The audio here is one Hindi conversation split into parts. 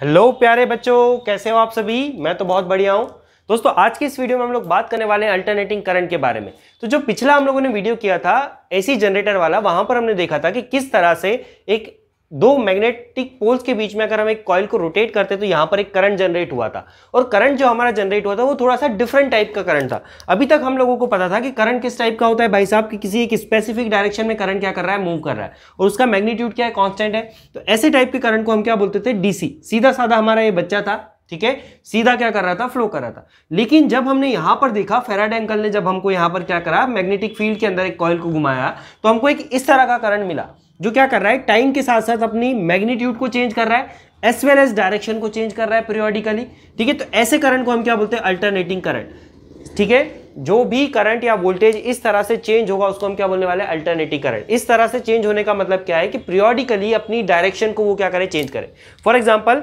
हेलो प्यारे बच्चों कैसे हो आप सभी मैं तो बहुत बढ़िया हूँ दोस्तों आज की इस वीडियो में हम लोग बात करने वाले हैं अल्टरनेटिंग करंट के बारे में तो जो पिछला हम लोगों ने वीडियो किया था एसी जनरेटर वाला वहां पर हमने देखा था कि किस तरह से एक दो मैग्नेटिक पोल्स के बीच में अगर हम एक कॉइल को रोटेट करते तो यहां पर एक करंट जनरेट हुआ था और करंट जो हमारा जनरेट हुआ था वो थोड़ा सा डिफरेंट टाइप का करंट था अभी तक हम लोगों को पता था कि करंट किस टाइप का होता है भाई साहब कि किसी एक स्पेसिफिक डायरेक्शन में करंट क्या कर रहा है मूव कर रहा है और उसका मैग्नीट्यूड क्या है कॉन्स्टेंट है तो ऐसे टाइप के करंट को हम क्या बोलते थे डीसी सीधा साधा हमारा ये बच्चा था ठीक है सीधा क्या कर रहा था फ्लो कर रहा था लेकिन जब हमने यहां पर देखा फेराड एंकल ने जब हमको यहां पर क्या करा मैग्नेटिक फील्ड के अंदर एक कॉयल को घुमाया तो हमको एक इस तरह का करंट मिला जो क्या कर रहा है टाइम के साथ साथ अपनी मैग्नीट्यूड को चेंज कर रहा है एस वेल एज डायरेक्शन को चेंज कर रहा है पीरियोडिकली ठीक है तो ऐसे करंट को हम क्या बोलते हैं अल्टरनेटिंग करंट ठीक है जो भी करंट या वोल्टेज इस तरह से चेंज होगा उसको हम क्या बोलने वाले अल्टरनेटिंग करंट इस तरह से चेंज होने का मतलब क्या है कि पीरियोडिकली अपनी डायरेक्शन को वो क्या करे चेंज करे फॉर एग्जाम्पल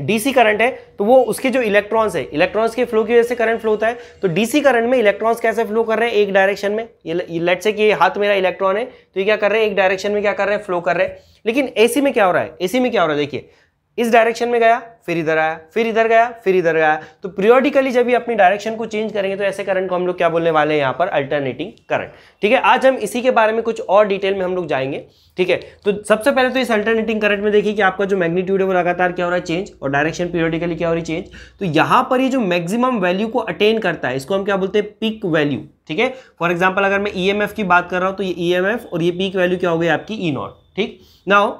डीसी करंट है तो वो उसके जो इलेक्ट्रॉन्स है इलेक्ट्रॉन्स के फ्लो की वजह से करंट फ्लो होता है तो डीसी करंट में इलेक्ट्रॉन्स कैसे फ्लो कर रहे हैं एक डायरेक्शन में ये लेट से कि ये हाथ मेरा इलेक्ट्रॉन है तो ये क्या कर रहे हैं एक डायरेक्शन में क्या कर रहे हैं फ्लो कर रहे हैं लेकिन एसी में क्या हो रहा है एसी में क्या हो रहा है देखिए इस डायरेक्शन में गया फिर इधर आया फिर इधर गया फिर इधर गया तो पीरियोडिकली जब भी अपनी डायरेक्शन को चेंज करेंगे तो ऐसे करंट को हम लोग क्या बोलने वाले हैं यहाँ पर अल्टरनेटिंग करंट ठीक है आज हम इसी के बारे में कुछ और डिटेल में हम लोग जाएंगे ठीक है तो सबसे पहले तो इस अल्टरनेटिंग करंट में देखिए कि आपका जो मैग्नीट्यूड है वो लगातार क्या हो रहा है चेंज और डायरेक्शन पीरियोडिकली क्या हो रही चेंज तो यहाँ पर ये जो मैक्सिमम वैल्यू को अटेन करता है इसको हम क्या बोलते हैं पीक वैल्यू ठीक है फॉर एग्जाम्पल अगर मैं ई e की बात कर रहा हूँ तो ये ई e और ये पीक वैल्यू क्या हो गई आपकी ई e ठीक नाउ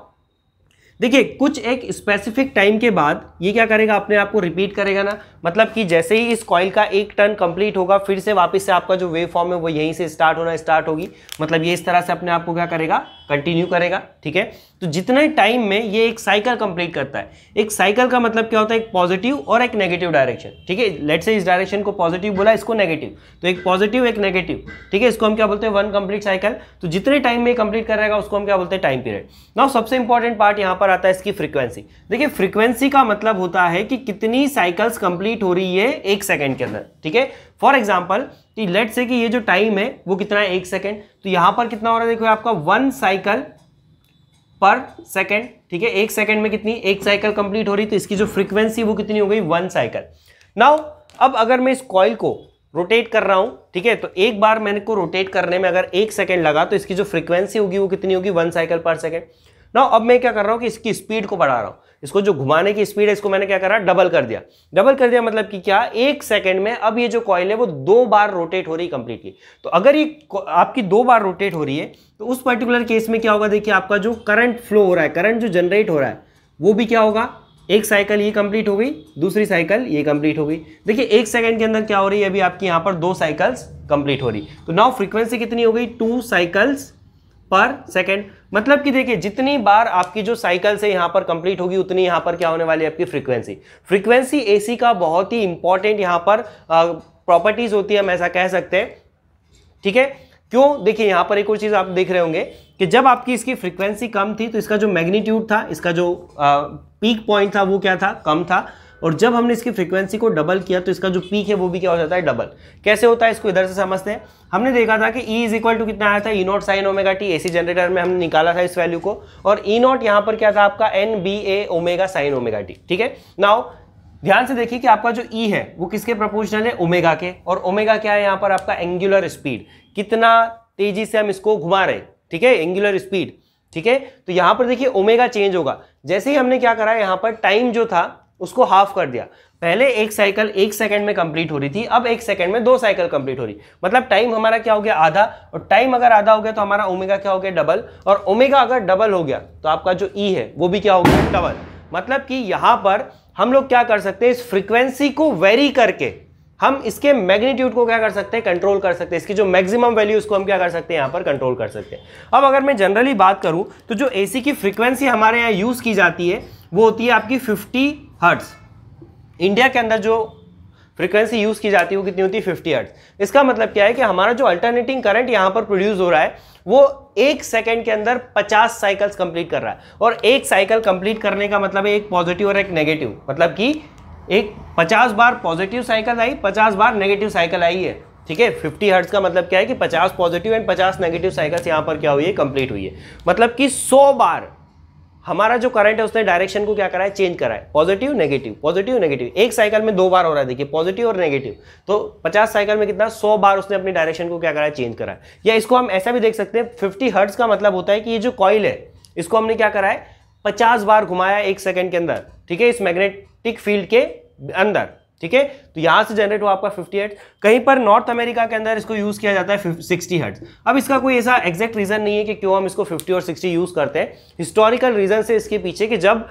देखिए कुछ एक स्पेसिफिक टाइम के बाद ये क्या करेगा अपने आप को रिपीट करेगा ना मतलब कि जैसे ही इस कॉइल का एक टर्न कंप्लीट होगा फिर से वापस से आपका जो वेव फॉर्म है वो यहीं से स्टार्ट होना स्टार्ट होगी मतलब ये इस तरह से अपने आप को क्या करेगा कंटिन्यू करेगा ठीक है तो जितने टाइम में ये एक साइकिल कंप्लीट करता है एक साइकिल का मतलब क्या होता है एक पॉजिटिव और एक नेगेटिव डायरेक्शन ठीक है लेट से इस डायरेक्शन को पॉजिटिव बोला इसको नेगेटिव तो एक पॉजिटिव एक नेगेटिव ठीक है इसको हम क्या बोलते हैं वन कंप्लीट साइकिल तो जितने टाइम में कंप्लीट कर रहेगा उसको हम क्या बोलते हैं टाइम पीरियड ना सबसे इंपॉर्टेंट पार्ट यहाँ पर आता है इसकी फ्रिक्वेंसी देखिए फ्रिक्वेंसी का मतलब होता है कि कितनी साइकिल्स कंप्लीट हो रही है एक सेकेंड के अंदर ठीक है फॉर एग्जाम्पल लेट से कि ये जो टाइम है वो कितना है एक सेकेंड तो यहाँ पर कितना हो रहा है देखो आपका वन साइकिल पर सेकेंड ठीक है एक सेकेंड में कितनी एक साइकिल कंप्लीट हो रही तो इसकी जो फ्रीक्वेंसी वो कितनी हो गई वन साइकिल नाउ अब अगर मैं इस कॉयल को रोटेट कर रहा हूं ठीक है तो एक बार मैंने को रोटेट करने में अगर एक सेकेंड लगा तो इसकी जो फ्रीक्वेंसी होगी वो कितनी होगी वन साइकिल पर सेकेंड ना अब मैं क्या कर रहा हूँ कि इसकी स्पीड को बढ़ा रहा हूँ इसको जो घुमाने की स्पीड है इसको मैंने क्या करा डबल कर दिया डबल कर दिया मतलब कि क्या एक सेकंड में अब ये जो कॉयल है वो दो बार रोटेट हो रही है कंप्लीटली तो अगर ये आपकी दो बार रोटेट हो रही है तो उस पर्टिकुलर केस में क्या होगा देखिए आपका जो करंट फ्लो हो रहा है करंट जो जनरेट हो रहा है वो भी क्या होगा एक साइकिल ये कंप्लीट हो गई दूसरी साइकिल ये कंप्लीट हो गई देखिए एक सेकंड के अंदर क्या हो रही है अभी आपकी यहाँ पर दो साइकिल्स कंप्लीट हो रही तो नाउ फ्रीक्वेंसी कितनी हो गई टू साइकिल्स पर सेकेंड मतलब कि देखिए जितनी बार आपकी जो साइकिल से यहां पर कंप्लीट होगी उतनी यहां पर क्या होने वाली है आपकी फ्रीक्वेंसी फ्रीक्वेंसी एसी का बहुत ही इंपॉर्टेंट यहां पर प्रॉपर्टीज होती है हम ऐसा कह सकते हैं ठीक है क्यों देखिए यहां पर एक और चीज़ आप देख रहे होंगे कि जब आपकी इसकी फ्रीक्वेंसी कम थी तो इसका जो मैग्नीट्यूड था इसका जो आ, पीक पॉइंट था वो क्या था कम था और जब हमने इसकी फ्रीक्वेंसी को डबल किया तो इसका जो पीक है वो भी क्या हो जाता है डबल कैसे होता है इसको इधर से समझते हैं हमने देखा था कि ई इज इक्वल टू कितना आया था E naught sine omega T AC generator में हमने निकाला था इस वैल्यू को और ई नॉट यहां पर क्या था आपका N B A omega sine omega T ठीक है नाउ ध्यान से देखिए कि आपका जो e है वो किसके प्रपोर्शनल है ओमेगा के और ओमेगा क्या है यहाँ पर आपका एंगुलर स्पीड कितना तेजी से हम इसको घुमा रहे ठीक है एंगुलर स्पीड ठीक है तो यहाँ पर देखिए ओमेगा चेंज होगा जैसे ही हमने क्या करा यहाँ पर टाइम जो था उसको हाफ कर दिया पहले एक साइकिल एक सेकंड में कंप्लीट हो रही थी अब एक सेकंड में दो साइकिल कंप्लीट हो रही मतलब टाइम हमारा क्या हो गया आधा और टाइम अगर आधा हो गया तो हमारा ओमेगा क्या हो गया डबल और ओमेगा अगर डबल हो गया तो आपका जो ई e है वो भी क्या हो गया डबल मतलब कि यहां पर हम लोग क्या कर सकते हैं इस फ्रीक्वेंसी को वेरी करके हम इसके मैग्नीट्यूड को क्या कर सकते हैं कंट्रोल कर सकते हैं इसकी जो मैक्सिमम वैल्यू उसको हम क्या कर सकते हैं यहाँ पर कंट्रोल कर सकते हैं अब अगर मैं जनरली बात करूँ तो जो एसी की फ्रीक्वेंसी हमारे यहाँ यूज़ की जाती है वो होती है आपकी फिफ्टी हर्ट्स इंडिया के अंदर जो फ्रीक्वेंसी यूज़ की जाती है वो कितनी होती है फिफ्टी हर्ट्स इसका मतलब क्या है कि हमारा जो अल्टरनेटिंग करंट यहां पर प्रोड्यूस हो रहा है वो एक सेकेंड के अंदर पचास साइकिल्स कंप्लीट कर रहा है और एक साइकिल कंप्लीट करने का मतलब है एक पॉजिटिव और एक नेगेटिव मतलब कि एक पचास बार पॉजिटिव साइकिल आई पचास बार नेगेटिव साइकिल आई है ठीक है फिफ्टी हर्ट्स का मतलब क्या है कि पचास पॉजिटिव एंड पचास नेगेटिव साइकिल्स यहां पर क्या हुई है कंप्लीट हुई है मतलब कि सौ बार हमारा जो करंट है उसने डायरेक्शन को क्या करा है चेंज करा है पॉजिटिव नेगेटिव पॉजिटिव नेगेटिव एक साइकिल में दो बार हो रहा है देखिए पॉजिटिव और नेगेटिव तो 50 साइकिल में कितना 100 बार उसने अपनी डायरेक्शन को क्या करा है चेंज करा है या इसको हम ऐसा भी देख सकते हैं फिफ्टी हर्ट्स का मतलब होता है कि ये जो कॉइल है इसको हमने क्या करा है पचास बार घुमाया एक सेकेंड के अंदर ठीक है इस मैग्नेटिक फील्ड के अंदर ठीक है तो यहां से जनरेट हुआ आपका फिफ्टी हर्ट्स कहीं पर नॉर्थ अमेरिका के अंदर इसको यूज किया जाता है सिक्सटी हर्ट्स अब इसका कोई ऐसा एग्जैक्ट रीजन नहीं है कि क्यों हम इसको फिफ्टी और सिक्सटी यूज करते हैं हिस्टोरिकल रीजन से इसके पीछे कि जब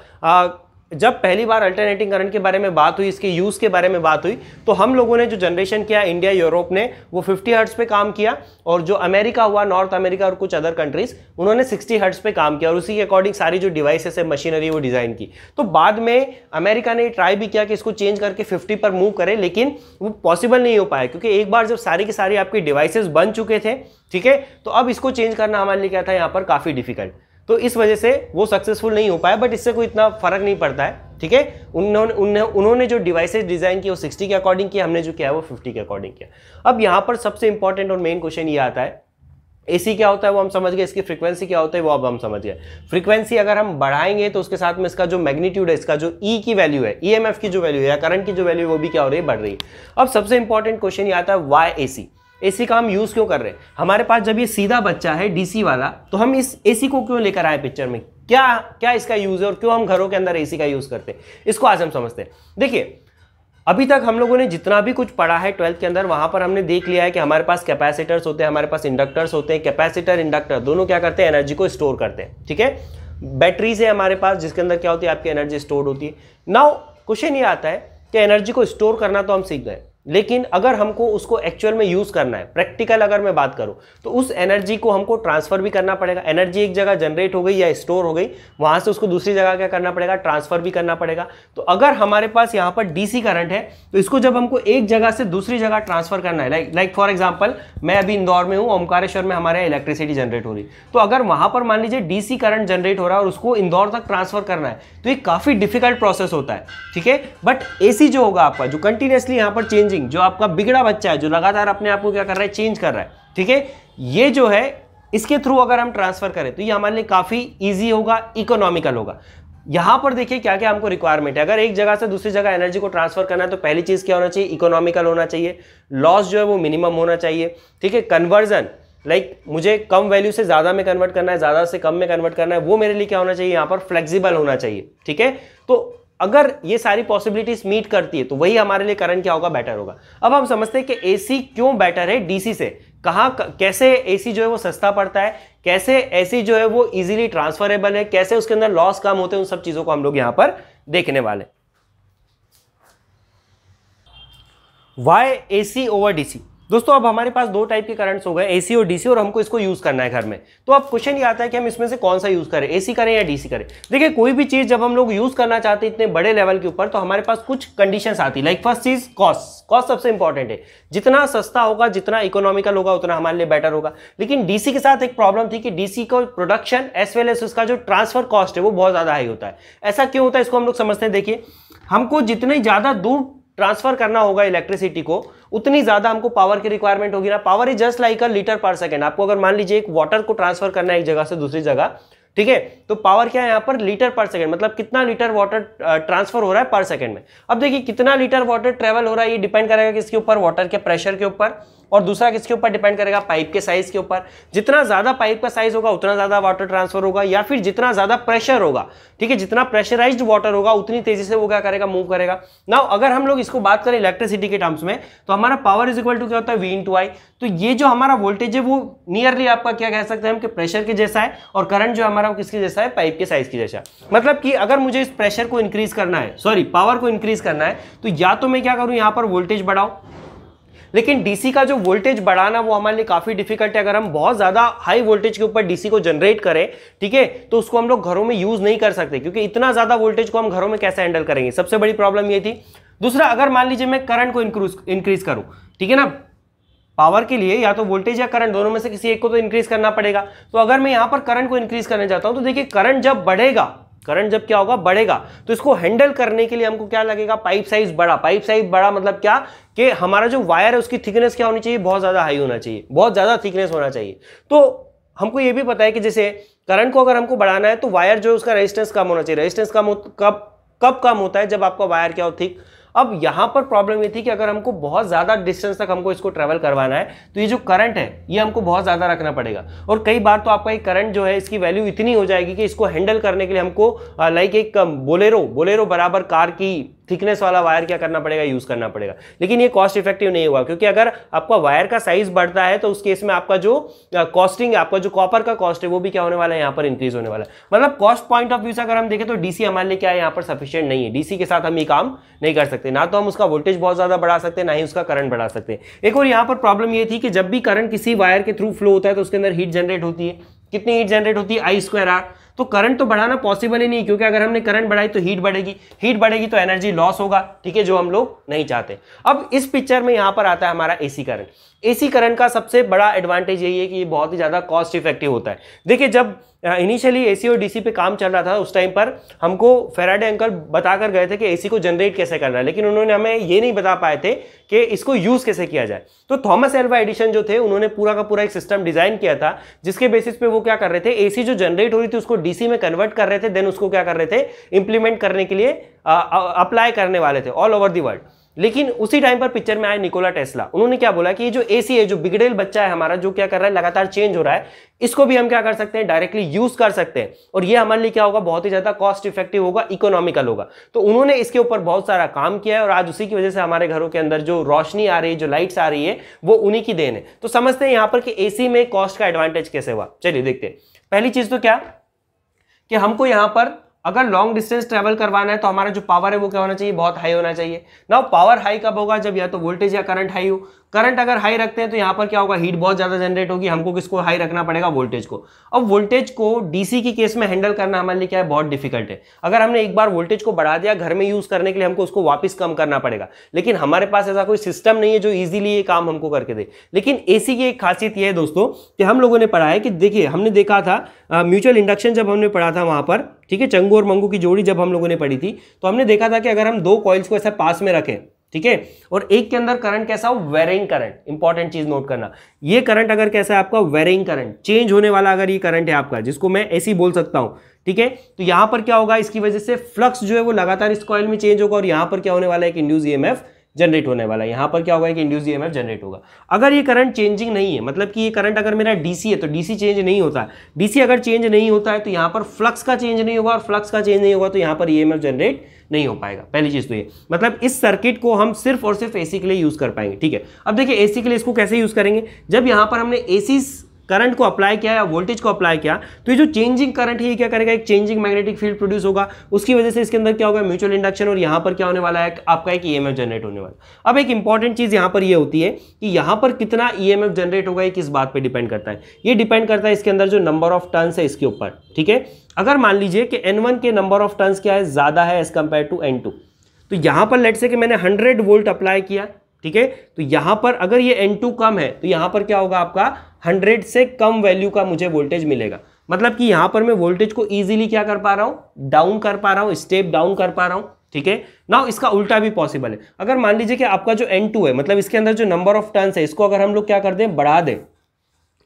जब पहली बार अल्टरनेटिंग करंट के बारे में बात हुई इसके यूज़ के बारे में बात हुई तो हम लोगों ने जो जनरेशन किया इंडिया यूरोप ने वो 50 हर्ट्स पे काम किया और जो अमेरिका हुआ नॉर्थ अमेरिका और कुछ अदर कंट्रीज उन्होंने 60 हर्ट्स पे काम किया और उसी के अकॉर्डिंग सारी जो डिवाइसेस है मशीनरी वो डिज़ाइन की तो बाद में अमेरिका ने ट्राई भी किया कि इसको चेंज करके फिफ्टी पर मूव करें लेकिन वो पॉसिबल नहीं हो पाया क्योंकि एक बार जब सारी की सारी आपकी डिवाइसेज बन चुके थे ठीक है तो अब इसको चेंज करना हमारे लिए क्या था यहाँ पर काफ़ी डिफिकल्ट तो इस वजह से वो सक्सेसफुल नहीं हो पाया बट इससे कोई इतना फर्क नहीं पड़ता है ठीक है उन्होंने उन्होंने उन्होंने जो डिवाइसेज डिजाइन किए वो 60 के अकॉर्डिंग किया हमने जो किया है वो 50 के अकॉर्डिंग किया अब यहाँ पर सबसे इंपॉर्टेंट और मेन क्वेश्चन ये आता है एसी क्या होता है वो हम समझ गए इसकी फ्रीक्वेंसी क्या होता है वो अब हम समझ गए फ्रीक्वेंसी अगर हम बढ़ाएंगे तो उसके साथ में इसका जो मैग्नीट्यूड है इसका जो ई e की वैल्यू है ई e की जो वैल्यू है या करंट की जो वैल्यू है वो भी क्या हो रही है बढ़ रही है अब सबसे इंपॉर्टेंट क्वेश्चन ये आता है वाई ए सी एसी का हम यूज़ क्यों कर रहे हैं हमारे पास जब ये सीधा बच्चा है डीसी वाला तो हम इस एसी को क्यों लेकर आए पिक्चर में क्या क्या इसका यूज़ है और क्यों हम घरों के अंदर एसी का यूज़ करते हैं इसको आज हम समझते हैं देखिए अभी तक हम लोगों ने जितना भी कुछ पढ़ा है ट्वेल्थ के अंदर वहाँ पर हमने देख लिया है कि हमारे पास कैपेसिटर्स होते हैं हमारे पास इंडक्टर्स होते हैं कैपेसिटर इंडक्टर दोनों क्या करते हैं एनर्जी को स्टोर करते हैं ठीक है बैटरीज है हमारे पास जिसके अंदर क्या होती है आपकी एनर्जी स्टोर होती है नाउ क्वेश्चन ये आता है कि एनर्जी को स्टोर करना तो हम सीख गए लेकिन अगर हमको उसको एक्चुअल में यूज़ करना है प्रैक्टिकल अगर मैं बात करूँ तो उस एनर्जी को हमको ट्रांसफर भी करना पड़ेगा एनर्जी एक जगह जनरेट हो गई या स्टोर हो गई वहाँ से उसको दूसरी जगह क्या करना पड़ेगा ट्रांसफर भी करना पड़ेगा तो अगर हमारे पास यहाँ पर डीसी करंट है तो इसको जब हमको एक जगह से दूसरी जगह ट्रांसफर करना है लाइक लाइक फॉर एग्जाम्पल मैं अभी इंदौर में हूँ ओमकारेश्वर में हमारे इलेक्ट्रिसिटी जनरेट हो रही तो अगर वहाँ पर मान लीजिए डीसी करंट जनरेट हो रहा है और उसको इंदौर तक ट्रांसफर करना है तो ये काफ़ी डिफिकल्ट प्रोसेस होता है ठीक है बट ए जो होगा आपका जो कंटिन्यूसली यहाँ पर चेंज चेंजिंग जो आपका बिगड़ा बच्चा है जो लगातार अपने आप को क्या कर रहा है चेंज कर रहा है ठीक है ये जो है इसके थ्रू अगर हम ट्रांसफर करें तो ये हमारे लिए काफ़ी ईजी होगा इकोनॉमिकल होगा यहां पर देखिए क्या क्या हमको रिक्वायरमेंट है अगर एक जगह से दूसरी जगह एनर्जी को ट्रांसफर करना है तो पहली चीज़ क्या होना चाहिए इकोनॉमिकल होना चाहिए लॉस जो है वो मिनिमम होना चाहिए ठीक है कन्वर्जन लाइक like, मुझे कम वैल्यू से ज़्यादा में कन्वर्ट करना है ज़्यादा से कम में कन्वर्ट करना है वो मेरे लिए क्या होना चाहिए यहाँ पर फ्लेक्सिबल होना चाहिए ठीक है तो अगर ये सारी पॉसिबिलिटीज मीट करती है तो वही हमारे लिए करंट क्या होगा बेटर होगा अब हम समझते हैं कि एसी क्यों बेटर है डीसी से कहाँ कैसे एसी जो है वो सस्ता पड़ता है कैसे एसी जो है वो इजीली ट्रांसफरेबल है कैसे उसके अंदर लॉस कम होते हैं उन सब चीज़ों को हम लोग यहां पर देखने वाले वाई ए ओवर डीसी दोस्तों अब हमारे पास दो टाइप के करंट्स हो गए एसी और डीसी और हमको इसको यूज करना है घर में तो अब क्वेश्चन ये आता है कि हम इसमें से कौन सा यूज करें एसी करें या डीसी करें देखिए कोई भी चीज जब हम लोग यूज करना चाहते हैं इतने बड़े लेवल के ऊपर तो हमारे पास कुछ कंडीशंस आती है लाइक फर्स्ट चीज कॉस्ट कॉस्ट सबसे इंपॉर्टेंट है जितना सस्ता होगा जितना इकोनॉमिकल होगा उतना हमारे लिए बेटर होगा लेकिन डीसी के साथ एक प्रॉब्लम थी कि डीसी का प्रोडक्शन एज वेल एज उसका जो ट्रांसफर कॉस्ट है वो बहुत ज्यादा हाई होता है ऐसा क्यों होता है इसको हम लोग समझते हैं देखिए हमको जितने ज्यादा दूर ट्रांसफर करना होगा इलेक्ट्रिसिटी को उतनी ज़्यादा हमको पावर की रिक्वायरमेंट होगी ना power is just like a litre पर सेकेंड आपको अगर मान लीजिए एक वाटर को ट्रांसफर करना है एक जगह से दूसरी जगह ठीक है तो पावर क्या है यहाँ पर लीटर पर सेकेंड मतलब कितना लीटर वाटर ट्रांसफर हो रहा है पर सेकेंड में अब देखिए कितना लीटर वाटर ट्रेवल हो रहा है ये डिपेंड करेगा किसके ऊपर वाटर के प्रेशर के ऊपर और दूसरा किसके ऊपर डिपेंड करेगा पाइप के साइज के ऊपर जितना ज्यादा पाइप का साइज होगा उतना ज्यादा वाटर ट्रांसफर होगा या फिर जितना ज्यादा प्रेशर होगा ठीक है जितना प्रेशराइज वाटर होगा उतनी तेजी से वो क्या करेगा मूव करेगा ना अगर हम लोग इसको बात करें इलेक्ट्रिसिटी के टर्म्स में तो हमारा पावर इज इक्वल टू क्या होता है वी टू आई तो ये जो हमारा वोल्टेज है वो नियरली आपका क्या कह सकते हैं हम कि प्रेशर के जैसा है और करंट जो हमारा किसके जैसा है पाइप के साइज के जैसा मतलब कि अगर मुझे इस प्रेशर को इंक्रीज करना है सॉरी पावर को इंक्रीज करना है तो या तो मैं क्या करूं यहां पर वोल्टेज बढ़ाऊं लेकिन डीसी का जो वोल्टेज बढ़ाना वो हमारे लिए काफ़ी डिफिकल्ट है अगर हम बहुत ज़्यादा हाई वोल्टेज के ऊपर डीसी को जनरेट करें ठीक है तो उसको हम लोग घरों में यूज़ नहीं कर सकते क्योंकि इतना ज़्यादा वोल्टेज को हम घरों में कैसे हैंडल करेंगे सबसे बड़ी प्रॉब्लम यह थी दूसरा अगर मान लीजिए मैं करंट को इंक्रूज इंक्रीज करूँ ठीक है ना पावर के लिए या तो वोल्टेज या करंट दोनों में से किसी एक को तो इंक्रीज करना पड़ेगा तो अगर मैं यहां पर करंट को इंक्रीज करने जाता हूँ तो देखिए करंट जब बढ़ेगा करंट जब क्या होगा बढ़ेगा तो इसको हैंडल करने के लिए हमको क्या लगेगा पाइप साइज बड़ा पाइप साइज बड़ा मतलब क्या कि हमारा जो वायर है उसकी थिकनेस क्या होनी चाहिए बहुत ज़्यादा हाई होना चाहिए बहुत ज़्यादा थिकनेस होना चाहिए तो हमको ये भी पता है कि जैसे करंट को अगर हमको बढ़ाना है तो वायर जो है उसका रेजिस्टेंस कम होना चाहिए रेजिस्टेंस कम हो कब कब कम होता है जब आपका वायर क्या हो थिक अब यहाँ पर प्रॉब्लम ये थी कि अगर हमको बहुत ज़्यादा डिस्टेंस तक हमको इसको ट्रैवल करवाना है तो ये जो करंट है ये हमको बहुत ज़्यादा रखना पड़ेगा और कई बार तो आपका ये करंट जो है इसकी वैल्यू इतनी हो जाएगी कि इसको हैंडल करने के लिए हमको लाइक एक बोलेरो बोलेरो बराबर कार की थिकनेस वाला वायर क्या करना पड़ेगा यूज़ करना पड़ेगा लेकिन ये कॉस्ट इफेक्टिव नहीं हुआ क्योंकि अगर आपका वायर का साइज बढ़ता है तो उस केस में आपका जो कॉस्टिंग आपका जो कॉपर का कॉस्ट है वो भी क्या होने वाला है यहाँ पर इंक्रीज होने वाला है मतलब कॉस्ट पॉइंट ऑफ व्यू से अगर हम देखें तो डीसी हमारे लिए क्या है यहाँ पर सफिशियंट नहीं है डीसी के साथ हम ये काम नहीं कर सकते ना तो हम उसका वोल्टेज बहुत ज़्यादा बढ़ा सकते हैं ना ही उसका करंट बढ़ा सकते हैं एक और यहाँ पर प्रॉब्लम ये थी कि जब भी करंट किसी वायर के थ्रू फ्लो होता है तो उसके अंदर हीट जनरेट होती है कितनी हीट जनरेट होती है आई स्क्वायर आर तो करंट तो बढ़ाना पॉसिबल ही नहीं क्योंकि अगर हमने करंट बढ़ाई तो हीट बढ़ेगी हीट बढ़ेगी तो एनर्जी लॉस होगा ठीक है जो हम लोग नहीं चाहते अब इस पिक्चर में यहां पर आता है हमारा एसी करंट एसी करंट का सबसे बड़ा एडवांटेज यही है कि ये बहुत ही ज़्यादा कॉस्ट इफेक्टिव होता है देखिए जब इनिशियली uh, एसी और डीसी पे काम चल रहा था उस टाइम पर हमको फेराडे अंकल बता कर गए थे कि एसी को जनरेट कैसे करना है लेकिन उन्होंने हमें ये नहीं बता पाए थे कि इसको यूज़ कैसे किया जाए तो थॉमस एल्वा एडिशन जो थे उन्होंने पूरा का पूरा एक सिस्टम डिज़ाइन किया था जिसके बेसिस पे वो क्या कर रहे थे ए जो जनरेट हो रही थी उसको डीसी में कन्वर्ट कर रहे थे देन उसको क्या कर रहे थे इंप्लीमेंट करने के लिए अप्लाई uh, uh, करने वाले थे ऑल ओवर दी वर्ल्ड लेकिन उसी टाइम पर पिक्चर में आए निकोला टेस्ला उन्होंने क्या बोला कि ये जो एसी है जो बिगड़ेल बच्चा है हमारा जो क्या कर रहा है लगातार चेंज हो रहा है इसको भी हम क्या कर सकते हैं डायरेक्टली यूज कर सकते हैं और ये हमारे लिए क्या होगा बहुत ही ज्यादा कॉस्ट इफेक्टिव होगा इकोनॉमिकल होगा तो उन्होंने इसके ऊपर बहुत सारा काम किया है और आज उसी की वजह से हमारे घरों के अंदर जो रोशनी आ रही है जो लाइट्स आ रही है वो उन्हीं की देन है तो समझते हैं यहां पर कि एसी में कॉस्ट का एडवांटेज कैसे हुआ चलिए देखते हैं पहली चीज तो क्या कि हमको यहां पर अगर लॉन्ग डिस्टेंस ट्रेवल करवाना है तो हमारा जो पावर है वो क्या होना चाहिए बहुत हाई होना चाहिए ना पावर हाई कब होगा जब या तो वोल्टेज या करंट हाई हो करंट अगर हाई रखते हैं तो यहाँ पर क्या होगा हीट बहुत ज़्यादा जनरेट होगी हमको किसको हाई रखना पड़ेगा वोल्टेज को अब वोल्टेज को डीसी की केस में हैंडल करना हमारे लिए क्या है बहुत डिफिकल्ट है अगर हमने एक बार वोल्टेज को बढ़ा दिया घर में यूज़ करने के लिए हमको उसको वापस कम करना पड़ेगा लेकिन हमारे पास ऐसा कोई सिस्टम नहीं है जो ईजिली ये काम हमको करके दे लेकिन ए की एक खासियत यह है दोस्तों कि हम लोगों ने पढ़ा है कि देखिए हमने देखा था म्यूचुअल इंडक्शन जब हमने पढ़ा था वहाँ पर ठीक है चंगू और मंगू की जोड़ी जब हम लोगों ने पढ़ी थी तो हमने देखा था कि अगर हम दो कॉइल्स को ऐसा पास में रखें ठीक है और एक के अंदर करंट कैसा हो वेरिंग करंट इंपॉर्टेंट चीज नोट करना ये करंट अगर कैसा है आपका वेरिंग करंट चेंज होने वाला अगर ये करंट है आपका जिसको मैं ऐसी बोल सकता हूं ठीक है तो यहां पर क्या होगा इसकी वजह से फ्लक्स जो है वो लगातार इस कॉइल में चेंज होगा और यहां पर क्या होने वाला है इंड्यूज ई जनरेट होने वाला है यहाँ पर क्या होगा कि इंड्यूस ई जनरेट होगा अगर ये करंट चेंजिंग नहीं है मतलब कि ये करंट अगर मेरा डीसी है तो डीसी चेंज नहीं होता डीसी अगर चेंज नहीं होता है तो यहाँ पर फ्लक्स का चेंज नहीं होगा और फ्लक्स का चेंज नहीं होगा तो यहाँ पर ई जनरेट नहीं हो पाएगा पहली चीज़ तो ये मतलब इस सर्किट को हम सिर्फ और सिर्फ एसी के लिए यूज़ कर पाएंगे ठीक है अब देखिए एसी के लिए इसको कैसे यूज़ करेंगे जब यहाँ पर हमने एसी करंट को अप्लाई किया या वोल्टेज को अप्लाई किया तो ये जो चेंजिंग करंट है ये क्या करेगा एक चेंजिंग मैग्नेटिक फील्ड प्रोड्यूस होगा उसकी वजह से इसके अंदर क्या होगा म्यूचुअल इंडक्शन और यहां पर क्या होने वाला है आपका एक ईएमएफ जनरेट होने वाला अब एक इंपॉर्टेंट चीज़ यहां पर ये यह होती है कि यहां पर कितना ईएमएफ जनरेट होगा ये किस बात पर डिपेंड करता है ये डिपेंड करता है इसके अंदर जो नंबर ऑफ टर्न्स है इसके ऊपर ठीक है अगर मान लीजिए कि एन के नंबर ऑफ टर्न्स क्या है ज़्यादा है एज कंपेयर टू एन तो यहां पर लेट से कि मैंने हंड्रेड वोल्ट अप्लाई किया ठीक है तो यहां पर अगर ये एन टू कम है तो यहां पर क्या होगा आपका हंड्रेड से कम वैल्यू का मुझे वोल्टेज मिलेगा मतलब कि यहां पर मैं वोल्टेज को इजीली क्या कर पा रहा हूं डाउन कर पा रहा हूं स्टेप डाउन कर पा रहा हूं ठीक है ना इसका उल्टा भी पॉसिबल है अगर मान लीजिए कि आपका जो एन टू है मतलब इसके अंदर जो नंबर ऑफ टर्न है इसको अगर हम लोग क्या कर दें बढ़ा दें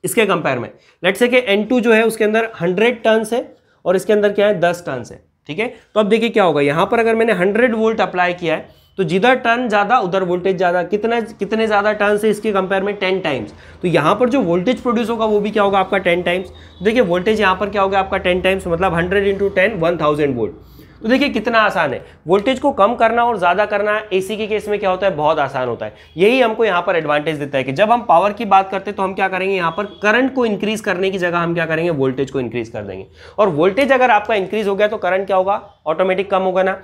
इसके कंपेयर में लेट से एन टू जो है उसके अंदर हंड्रेड टर्न है और इसके अंदर क्या है दस टर्न्स है ठीक है तो अब देखिए क्या होगा यहां पर अगर मैंने हंड्रेड वोल्ट अप्लाई किया है तो जिधर टर्न ज़्यादा उधर वोल्टेज ज़्यादा कितना कितने ज़्यादा टर्न से इसके कंपेयर में टेन टाइम्स तो यहां पर जो वोल्टेज प्रोड्यूस होगा वो भी क्या होगा आपका टेन टाइम्स तो देखिए वोल्टेज यहां पर क्या होगा आपका टेन टाइम्स मतलब hundred into ten one thousand volt तो देखिए कितना आसान है वोल्टेज को कम करना और ज़्यादा करना एसी के केस में क्या होता है बहुत आसान होता है यही हमको यहाँ पर एडवांटेज देता है कि जब हम पावर की बात करते हैं तो हम क्या करेंगे यहाँ पर करंट को इंक्रीज करने की जगह हम क्या करेंगे वोल्टेज को इंक्रीज कर देंगे और वोल्टेज अगर आपका इंक्रीज हो गया तो करंट क्या होगा ऑटोमेटिक कम होगा ना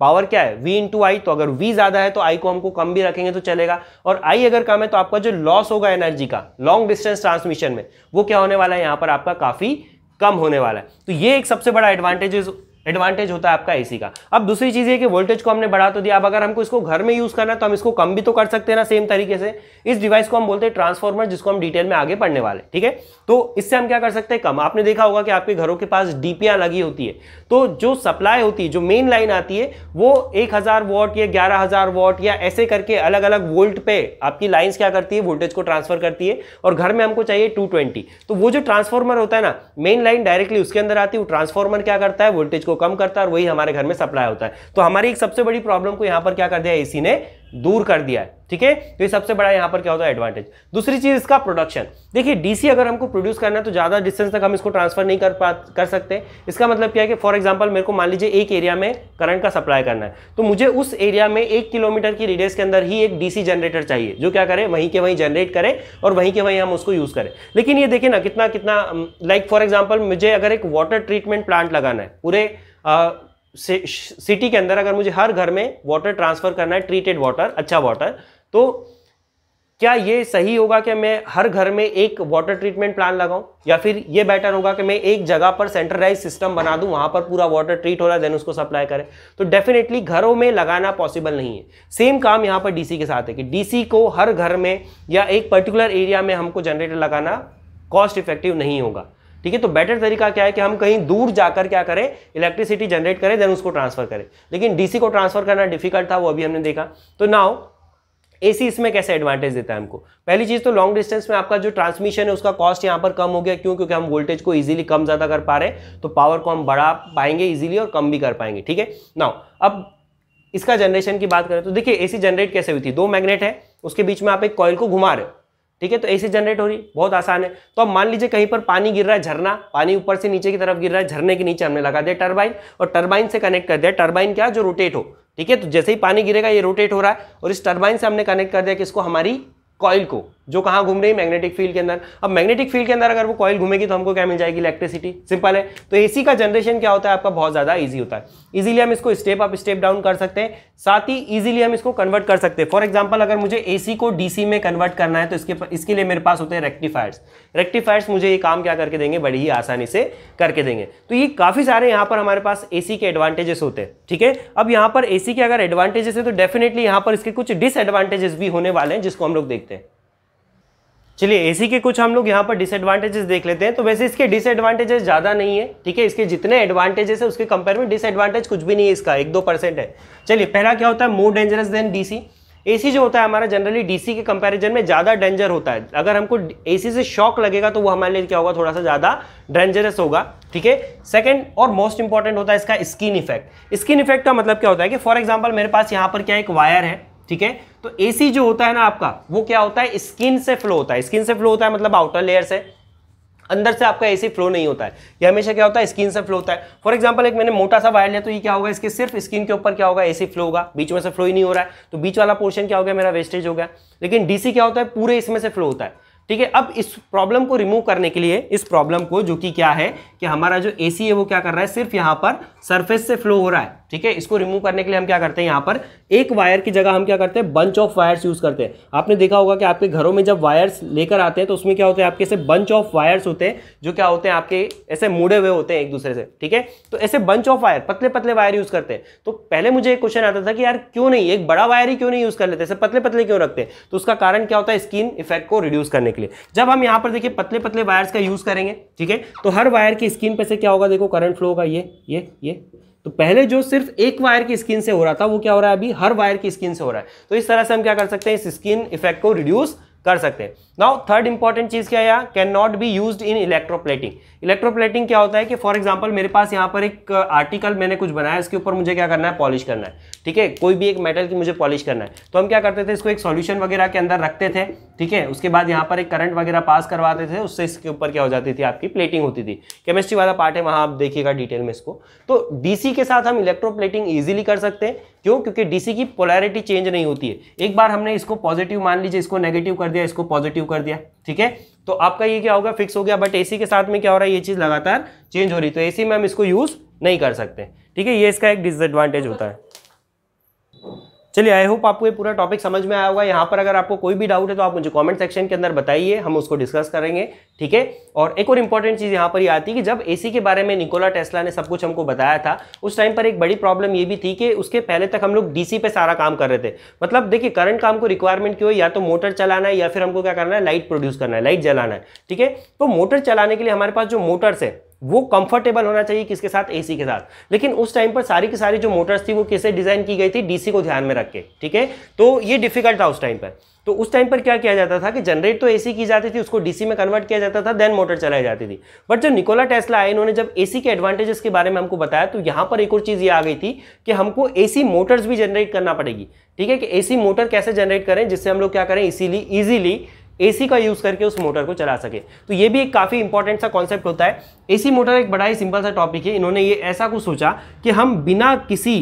पावर क्या है वी इंटू आई तो अगर वी ज्यादा है तो आई को हमको कम भी रखेंगे तो चलेगा और आई अगर कम है तो आपका जो लॉस होगा एनर्जी का लॉन्ग डिस्टेंस ट्रांसमिशन में वो क्या होने वाला है यहां पर आपका काफी कम होने वाला है तो ये एक सबसे बड़ा एडवांटेज एडवांटेज होता है आपका एसी का अब दूसरी चीज़ है कि वोल्टेज को हमने बढ़ा तो दिया अब अगर हमको इसको घर में यूज़ करना है तो हम इसको कम भी तो कर सकते हैं ना सेम तरीके से इस डिवाइस को हम बोलते हैं ट्रांसफॉर्मर जिसको हम डिटेल में आगे पढ़ने वाले ठीक है तो इससे हम क्या कर सकते हैं कम आपने देखा होगा कि आपके घरों के पास डीपियाँ लगी होती है तो जो सप्लाई होती है जो मेन लाइन आती है वो एक हजार वॉट या ग्यारह हजार वॉट या ऐसे करके अलग अलग वोल्ट पे आपकी लाइन्स क्या करती है वोल्टेज को ट्रांसफर करती है और घर में हमको चाहिए टू तो वो जो ट्रांसफॉर्मर होता है ना मेन लाइन डायरेक्टली उसके अंदर आती है वो ट्रांसफॉर्मर क्या करता है वोल्टेज को कम करता है और वही हमारे घर में सप्लाई होता है तो हमारी एक सबसे बड़ी प्रॉब्लम को यहां पर क्या कर दिया एसी ने दूर कर दिया है ठीक है तो ये सबसे बड़ा यहाँ पर क्या होता है एडवांटेज दूसरी चीज इसका प्रोडक्शन देखिए डीसी अगर हमको प्रोड्यूस करना है तो ज़्यादा डिस्टेंस तक हम इसको ट्रांसफर नहीं कर पा कर सकते इसका मतलब क्या है कि फॉर एग्जाम्पल मेरे को मान लीजिए एक एरिया में करंट का सप्लाई करना है तो मुझे उस एरिया में एक किलोमीटर की रेडियस के अंदर ही एक डीसी जनरेटर चाहिए जो क्या करे वहीं के वहीं जनरेट करे और वहीं के वहीं हम उसको यूज़ करें लेकिन ये देखिए ना कितना कितना लाइक फॉर एग्जाम्पल मुझे अगर एक वाटर ट्रीटमेंट प्लांट लगाना है पूरे सिटी के अंदर अगर मुझे हर घर में वाटर ट्रांसफर करना है ट्रीटेड वाटर अच्छा वाटर तो क्या ये सही होगा कि मैं हर घर में एक वाटर ट्रीटमेंट प्लान लगाऊं या फिर ये बेटर होगा कि मैं एक जगह पर सेंट्रलाइज सिस्टम बना दूं वहां पर पूरा वाटर ट्रीट हो रहा है देन उसको सप्लाई करें तो डेफिनेटली घरों में लगाना पॉसिबल नहीं है सेम काम यहाँ पर डीसी के साथ है कि डीसी को हर घर में या एक पर्टिकुलर एरिया में हमको जनरेटर लगाना कॉस्ट इफेक्टिव नहीं होगा ठीक है तो बेटर तरीका क्या है कि हम कहीं दूर जाकर क्या करें इलेक्ट्रिसिटी जनरेट करें देन उसको ट्रांसफर करें लेकिन डीसी को ट्रांसफर करना डिफिकल्ट था वो अभी हमने देखा तो नाउ एसी इसमें कैसे एडवांटेज देता है हमको पहली चीज़ तो लॉन्ग डिस्टेंस में आपका जो ट्रांसमिशन है उसका कॉस्ट यहाँ पर कम हो गया क्यों क्योंकि हम वोल्टेज को इजीली कम ज़्यादा कर पा रहे हैं तो पावर को हम बढ़ा पाएंगे इजीली और कम भी कर पाएंगे ठीक है नाउ अब इसका जनरेशन की बात करें तो देखिए एसी जनरेट कैसे हुई थी दो मैग्नेट है उसके बीच में आप एक कॉयल को घुमा रहे हो ठीक है तो ऐसे जनरेट हो रही बहुत आसान है तो अब मान लीजिए कहीं पर पानी गिर रहा है झरना पानी ऊपर से नीचे की तरफ गिर रहा है झरने के नीचे हमने लगा दिया टर्बाइन और टर्बाइन से कनेक्ट कर दिया टर्बाइन क्या जो रोटेट हो ठीक है तो जैसे ही पानी गिरेगा ये रोटेट हो रहा है और इस टर्बाइन से हमने कनेक्ट कर दिया किसको हमारी कॉयल को जो कहाँ घूम रही है मैग्नेटिक फील्ड के अंदर अब मैग्नेटिक फील्ड के अंदर अगर वो कॉल घूमेगी तो हमको क्या मिल जाएगी इलेक्ट्रिसिटी सिंपल है तो एसी का जनरेशन क्या होता है आपका बहुत ज़्यादा ईजी होता है इजीली हम इसको स्टेप अप स्टेप डाउन कर सकते हैं साथ ही ईजिली हम इसको कन्वर्ट कर सकते हैं फॉर एग्जाम्पल अगर मुझे ए को डी में कन्वर्ट करना है तो इसके इसके लिए मेरे पास होते हैं रेक्टिफायर्स रेक्टिफायर्स मुझे ये काम क्या करके देंगे बड़ी ही आसानी से करके देंगे तो ये काफ़ी सारे यहाँ पर हमारे पास ए के एडवांटेजेस होते हैं ठीक है अब यहाँ पर ए के अगर एडवांटेजेस है तो डेफिनेटली यहाँ पर इसके कुछ डिसएडवांटेजेस भी होने वाले हैं जिसको हम लोग देखते हैं चलिए एसी के कुछ हम लोग यहाँ पर डिसएडवांटेजेस देख लेते हैं तो वैसे इसके डिसएडवांटेजेस ज़्यादा नहीं है ठीक है इसके जितने एडवांटेजेस है उसके कंपेयर में डिसएडवांटेज कुछ भी नहीं है इसका एक दो परसेंट है चलिए पहला क्या होता है more dangerous than DC AC जो होता है हमारा जनरली डीसी के कंपेरिजन में ज़्यादा डेंजर होता है अगर हमको एसी से शॉक लगेगा तो वो हमारे लिए क्या होगा थोड़ा सा ज़्यादा डेंजरस होगा ठीक है सेकेंड और मोस्ट इंपॉर्टेंट होता है इसका स्किन इफेक्ट स्किन इफेक्ट का मतलब क्या होता है कि फॉर एग्जाम्पल मेरे पास यहाँ पर क्या एक वायर है ठीक है तो एसी जो होता है ना आपका वो क्या होता है स्किन से फ्लो होता है स्किन से फ्लो होता है मतलब आउटर लेयर से अंदर से आपका एसी फ्लो नहीं होता है ये हमेशा क्या होता है स्किन से फ्लो होता है फॉर एग्जांपल एक मैंने मोटा सा वायर लिया तो ये क्या होगा इसके सिर्फ स्किन के ऊपर क्या होगा एसी फ्लो होगा बीच में से फ्लो ही नहीं हो रहा है तो बीच वाला पोर्शन क्या हो गया मेरा वेस्टेज हो गया लेकिन डीसी क्या होता है पूरे इसमें से फ्लो होता है ठीक है अब इस प्रॉब्लम को रिमूव करने के लिए इस प्रॉब्लम को जो कि क्या है कि हमारा जो एसी है वो क्या कर रहा है सिर्फ यहाँ पर सरफेस से फ्लो हो रहा है ठीक है इसको रिमूव करने के लिए हम क्या करते हैं यहाँ पर एक वायर की जगह हम क्या करते हैं बंच ऑफ वायर्स यूज़ करते हैं आपने देखा होगा कि आपके घरों में जब वायर्स लेकर आते हैं तो उसमें क्या होते हैं आपके ऐसे बंच ऑफ वायर्स होते हैं जो क्या होते हैं आपके ऐसे मुड़े हुए होते हैं एक दूसरे से ठीक है तो ऐसे बंच ऑफ वायर पतले पतले वायर यूज़ करते हैं तो पहले मुझे एक क्वेश्चन आता था कि यार क्यों नहीं एक बड़ा वायर ही क्यों नहीं यूज़ कर लेते ऐसे पतले पतले क्यों रखते हैं तो उसका कारण क्या होता है स्किन इफेक्ट को रिड्यूस करने के के लिए जब हम यहाँ पर देखिए पतले पतले वायर्स का यूज़ करेंगे ठीक है तो हर वायर की स्किन पर से क्या होगा देखो करंट फ्लो होगा ये ये ये तो पहले जो सिर्फ एक वायर की स्किन से हो रहा था वो क्या हो रहा है अभी हर वायर की स्किन से हो रहा है तो इस तरह से हम क्या कर सकते हैं इस स्किन इफेक्ट को रिड्यूस कर सकते हैं नाउ थर्ड इंपॉर्टेंट चीज क्या है can not be used in electroplating electroplating क्या होता है कि फॉर एग्जांपल मेरे पास यहां पर एक आर्टिकल मैंने कुछ बनाया इसके ऊपर मुझे क्या करना है पॉलिश करना है ठीक है कोई भी एक मेटल की मुझे पॉलिश करना है तो हम क्या करते थे इसको एक सॉल्यूशन वगैरह के अंदर रखते थे ठीक है उसके बाद यहाँ पर एक करंट वगैरह पास करवाते थे उससे इसके ऊपर क्या हो जाती थी आपकी प्लेटिंग होती थी केमिस्ट्री वाला पार्ट है वहाँ आप देखिएगा डिटेल में इसको तो डीसी के साथ हम इलेक्ट्रो प्लेटिंग ईजिली कर सकते हैं क्यों क्योंकि डीसी की पोलैरिटी चेंज नहीं होती है एक बार हमने इसको पॉजिटिव मान लीजिए इसको नेगेटिव कर दिया इसको पॉजिटिव कर दिया ठीक है तो आपका ये क्या होगा फिक्स हो गया बट एसी के साथ में क्या हो रहा है ये चीज़ लगातार चेंज हो रही तो एसी में हम इसको यूज़ नहीं कर सकते ठीक है ये इसका एक डिसएडवांटेज होता है चलिए आई होप आपको ये पूरा टॉपिक समझ में आया होगा यहाँ पर अगर आपको कोई भी डाउट है तो आप मुझे कमेंट सेक्शन के अंदर बताइए हम उसको डिस्कस करेंगे ठीक है और एक और इंपॉर्टेंट चीज़ यहाँ पर ये आती है कि जब एसी के बारे में निकोला टेस्ला ने सब कुछ हमको बताया था उस टाइम पर एक बड़ी प्रॉब्लम ये भी थी कि उसके पहले तक हम लोग डी पे सारा काम कर रहे थे मतलब देखिए करंट काम को रिक्वायरमेंट क्यों है या तो मोटर चलाना है या फिर हमको क्या करना है लाइट प्रोड्यूस करना है लाइट जलाना है ठीक है तो मोटर चलाने के लिए हमारे पास जो मोटर्स है वो कंफर्टेबल होना चाहिए किसके साथ एसी के साथ लेकिन उस टाइम पर सारी की सारी जो मोटर्स थी वो कैसे डिजाइन की गई थी डीसी को ध्यान में रख के ठीक है तो ये डिफिकल्ट था उस टाइम पर तो उस टाइम पर क्या किया जाता था कि जनरेट तो एसी की जाती थी उसको डीसी में कन्वर्ट किया जाता था देन मोटर चलाई जाती थी बट जो निकोला टेस्ला आए इन्होंने जब एसी के एडवांटेजेस के बारे में हमको बताया तो यहाँ पर एक और चीज़ ये आ गई थी कि हमको एसी मोटर्स भी जनरेट करना पड़ेगी ठीक है कि एसी मोटर कैसे जनरेट करें जिससे हम लोग क्या करें इसीलिए ईजिली एसी का यूज़ करके उस मोटर को चला सके तो ये भी एक काफ़ी इंपॉर्टेंट सा कॉन्सेप्ट होता है एसी मोटर एक बड़ा ही सिंपल सा टॉपिक है इन्होंने ये ऐसा कुछ सोचा कि हम बिना किसी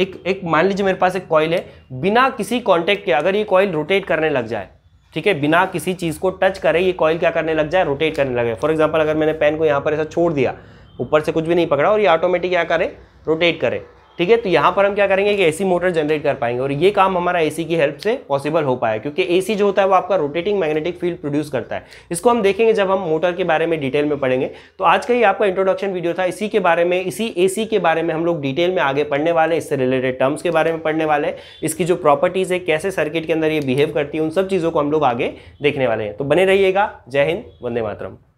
एक एक मान लीजिए मेरे पास एक कॉयल है बिना किसी कॉन्टेक्ट के अगर ये कॉयल रोटेट करने लग जाए ठीक है बिना किसी चीज़ को टच करे ये कॉयल क्या करने लग जाए रोटेट करने लगे फॉर एग्जाम्पल अगर मैंने पेन को यहाँ पर ऐसा छोड़ दिया ऊपर से कुछ भी नहीं पकड़ा और ये ऑटोमेटिक क्या करे रोटेट करे ठीक है तो यहाँ पर हम क्या करेंगे कि एसी मोटर जनरेट कर पाएंगे और ये काम हमारा एसी की हेल्प से पॉसिबल हो पाया क्योंकि एसी जो होता है वो आपका रोटेटिंग मैग्नेटिक फील्ड प्रोड्यूस करता है इसको हम देखेंगे जब हम मोटर के बारे में डिटेल में पढ़ेंगे तो आज का ही आपका इंट्रोडक्शन वीडियो था इसी के बारे में इसी ए के बारे में हम लोग डिटेल में आगे पढ़ने वाले इससे रिलेटेड टर्म्स के बारे में पढ़ने वाले हैं इसकी जो प्रॉपर्टीज़ है कैसे सर्किट के अंदर ये बिहेव करती है उन सब चीज़ों को हम लोग आगे देखने वाले हैं तो बने रहिएगा जय हिंद वंदे मातरम